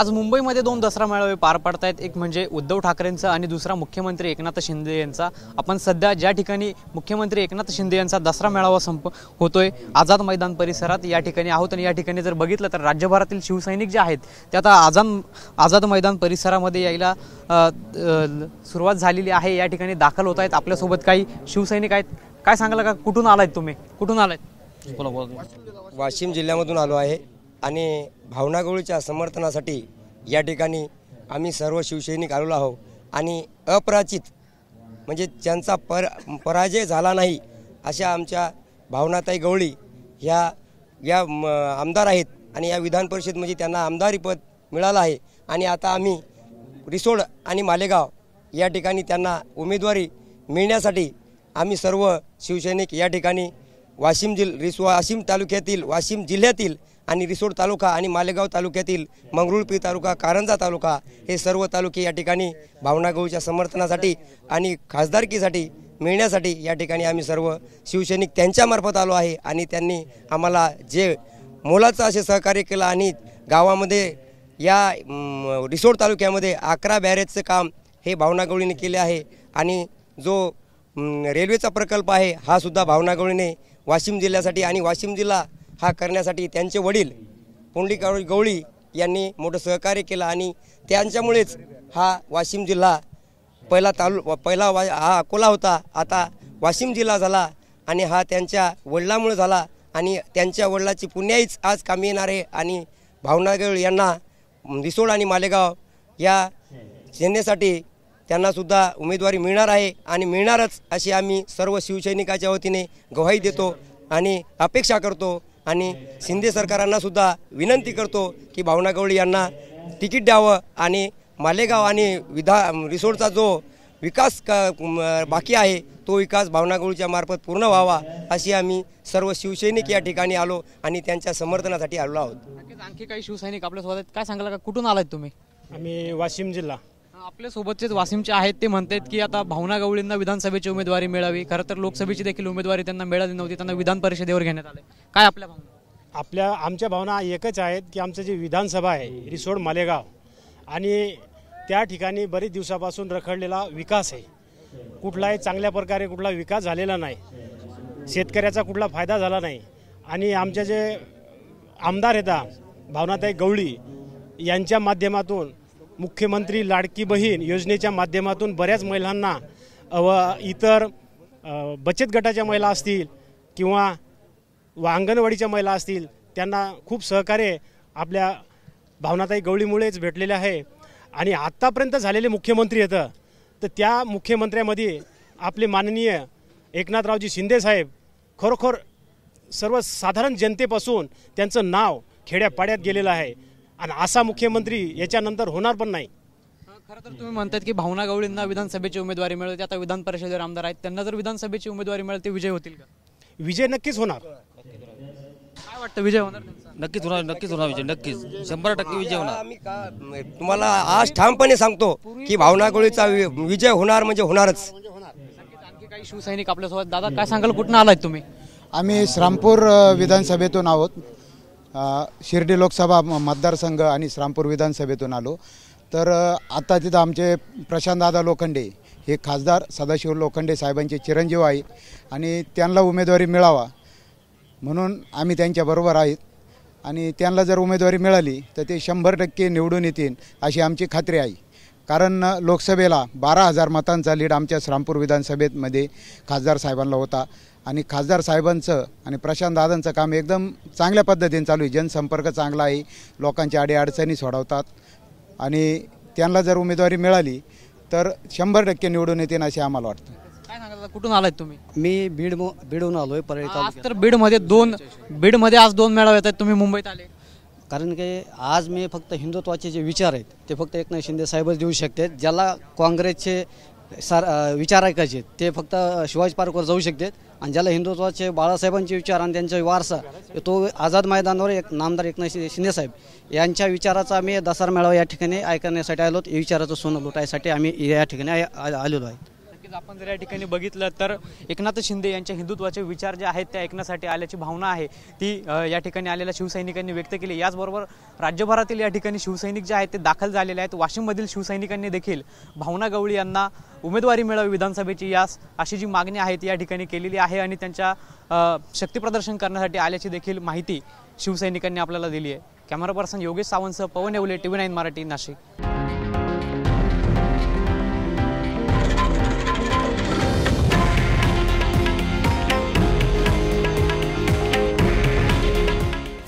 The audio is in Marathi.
आज मुंबईमध्ये दोन दसरा मेळावे पार पडतायत आहेत एक म्हणजे उद्धव ठाकरेंचा आणि दुसरा मुख्यमंत्री एकनाथ शिंदे यांचा आपण सध्या ज्या ठिकाणी मुख्यमंत्री एकनाथ शिंदे यांचा दसरा मेळावा संप होतोय आझाद मैदान परिसरात या ठिकाणी आहोत आणि या ठिकाणी जर बघितलं तर राज्यभरातील शिवसैनिक जे आहेत ते आता आझाद आझाद मैदान परिसरामध्ये यायला सुरुवात झालेली आहे या ठिकाणी दाखल होत आहेत आपल्यासोबत काही शिवसैनिक आहेत काय सांगाल का कुठून आलायत तुम्ही कुठून आलायत वाशिम जिल्ह्यामधून आलो आहे आणि भावनागवळीच्या समर्थनासाठी या ठिकाणी आम्ही सर्व शिवसैनिक आलो आहोत आणि अपराजित म्हणजे ज्यांचा पर पराजय झाला नाही अशा आमच्या भावनाताई गवळी ह्या या आमदार आहेत आणि या विधान परिषद म्हणजे त्यांना आमदारी पद मिळालं आहे आणि आता आम्ही रिसोड आणि मालेगाव या ठिकाणी त्यांना उमेदवारी मिळण्यासाठी आम्ही सर्व शिवसैनिक या ठिकाणी वाशिम जिल रिस वाशिम तालुक्यातील वाशिम जिल्ह्यातील आणि रिसोड तालुका आणि मालेगाव तालुक्यातील मंगरुळपी तालुका कारंजा तालुका हे सर्व तालुके या ठिकाणी गहूच्या समर्थनासाठी आणि खासदारकीसाठी मिळण्यासाठी या ठिकाणी आम्ही सर्व शिवसैनिक त्यांच्यामार्फत आलो आहे आणि त्यांनी आम्हाला जे मोलाचं असे सहकार्य केलं आणि गावामध्ये या रिसोड तालुक्यामध्ये अकरा बॅरेजचं काम हे भावनागवळीने केले आहे आणि जो रेल्वेचा प्रकल्प आहे हा सुद्धा भावनागवळीने वाशिम जिल्ह्यासाठी आणि वाशिम जिल्हा हा करण्यासाठी त्यांचे वडील पोंडली गवळी यांनी मोठं सहकार्य केलं आणि त्यांच्यामुळेच हा वाशिम जिल्हा पहिला तालु पहिला हा अकोला होता आता वाशिम जिल्हा झाला आणि हा त्यांच्या वडिलामुळे झाला आणि त्यांच्या वडिलाची पुण्याईच आज कामी येणार आहे आणि भावनागळ यांना रिसोड आणि मालेगाव या सेनेसाठी त्यांनासुद्धा उमेदवारी मिळणार आहे आणि मिळणारच अशी आम्ही सर्व शिवसैनिकाच्या वतीने गवाही देतो आणि अपेक्षा करतो आणि शिंदे सरकारांनासुद्धा विनंती करतो की भावना गवळी यांना तिकीट द्यावं आणि मालेगाव आणि विधा रिसोर्टचा जो विकास बाकी आहे तो विकास भावना गवळीच्या मार्फत पूर्ण व्हावा अशी आम्ही सर्व शिवसैनिक या ठिकाणी आलो आणि त्यांच्या समर्थनासाठी आलो आहोत आणखी काही शिवसैनिक आपल्या स्वतः काय सांगाल का कुठून आलात तुम्ही आम्ही वाशिम जिल्हा सोबतचे वासिमचे आहेत ते म्हणतात की आता भावना गवळींना विधानसभेची उमेदवारी मिळावी खरं तर लोकसभेची देखील उमेदवारी त्यांना मिळाली नव्हती त्यांना विधान परिषदेवर घेण्यात आले काय आपल्या भावना आपल्या आमच्या भावना एकच आहेत की आमचं जे विधानसभा आहे रिसोड मालेगाव आणि त्या ठिकाणी बरेच दिवसापासून रखडलेला विकास आहे कुठलाही चांगल्या प्रकारे कुठला विकास झालेला नाही शेतकऱ्याचा कुठला फायदा झाला नाही आणि आमच्या जे आमदार येतात भावनाताई गवळी यांच्या माध्यमातून मुख्यमंत्री लाडकी बहीण योजनेच्या माध्यमातून बऱ्याच महिलांना व इतर बचत गटाच्या महिला असतील किंवा व अंगणवाडीच्या महिला असतील त्यांना खूप सहकार्य आपल्या भावनाताई गवळीमुळेच भेटलेले आहे आणि आत्तापर्यंत झालेले मुख्यमंत्री येतं तर त्या मुख्यमंत्र्यामध्ये आपले माननीय एकनाथरावजी शिंदेसाहेब खरोखर सर्वसाधारण जनतेपासून त्यांचं नाव खेड्यापाड्यात गेलेलं आहे आणि असा मुख्यमंत्री याच्यानंतर होणार पण नाही खरं तर तुम्ही म्हणतात की भावना गवळींना विधानसभेची उमेदवारी मिळते आता विधान परिषदेवर आमदार आहेत त्यांना जर विधानसभेची उमेदवारी मिळते विजय होतील का विजय नक्कीच होणार काय वाटतं विजय होणार नक्कीच होणार नक्कीच होणार विजय नक्कीच शंभर टक्के विजय होणार तुम्हाला आज ठामपणे सांगतो की भावना गोळीचा विजय होणार म्हणजे होणारच आणखी काही शिवसैनिक आपल्यासोबत दादा काय सांगाल कुठून आलात तुम्ही आम्ही श्रामपूर विधानसभेतून आहोत शिर्डी लोकसभा मतदारसंघ आणि श्रामपूर विधानसभेतून आलो तर आता तिथं आमचे प्रशांतदादा लोखंडे हे खासदार सदाशिव लोखंडे साहेबांचे चिरंजीव आहे आणि त्यांना उमेदवारी मिळावा म्हणून आम्ही त्यांच्याबरोबर आहेत आणि त्यांना जर उमेदवारी मिळाली तर ते शंभर टक्के निवडून येतील अशी आमची खात्री आहे कारण लोकसभेला बारा हजार मतांचा लीड आमच्या श्रामपूर विधानसभेमध्ये खासदार साहेबांना होता आणि खासदार साहेबांचं आणि प्रशांत दादांचं काम एकदम चांगल्या पद्धतीने चालू आहे जनसंपर्क चांगला आहे लोकांच्या अडीअडचणी सोडवतात आणि त्यांना जर उमेदवारी मिळाली तर शंभर टक्के निवडून येतील असे आम्हाला वाटतं काय सांगाल कुठून आलाय तुम्ही मी बीड बीडहून आलोय परळी तर बीडमध्ये दोन बीडमध्ये आज दोन मेळावे आहेत तुम्ही मुंबईत आले कारण की आज मी फक्त हिंदुत्वाचे जे विचार आहेत ते फक्त एकनाथ शिंदे साहेबच देऊ शकते ज्याला काँग्रेसचे सार विचार ऐकायचे ते फक्त शिवाजी पार्कवर जाऊ शकतात आणि ज्याला हिंदुत्वाचे बाळासाहेबांचे विचार आणि त्यांचा वारसा तो आझाद मैदानावर एक नामदार एकनाथ शिंदेसाहेब यांच्या विचाराचा आम्ही दसरा मेळावा या ठिकाणी ऐकण्यासाठी आलो विचाराचं सोनं लुटायसाठी आम्ही या ठिकाणी आलेलो आहे आपण जर या ठिकाणी बघितलं तर एकनाथ शिंदे यांच्या हिंदुत्वाचे विचार जे आहेत त्या ऐकण्यासाठी आल्याची भावना आहे ती या ठिकाणी आलेल्या शिवसैनिकांनी व्यक्त केली याचबरोबर राज्यभरातील या ठिकाणी शिवसैनिक जे आहेत ते दाखल झालेले आहेत वाशिममधील शिवसैनिकांनी देखील भावना गवळी यांना उमेदवारी मिळावी विधानसभेची यास अशी जी मागणी आहे ती या ठिकाणी केलेली आहे आणि त्यांच्या शक्तीप्रदर्शन करण्यासाठी आल्याची देखील माहिती शिवसैनिकांनी आपल्याला दिली आहे कॅमेरा पर्सन योगेश सावंतसह Pawan Yewale T V nine Marathi Nashik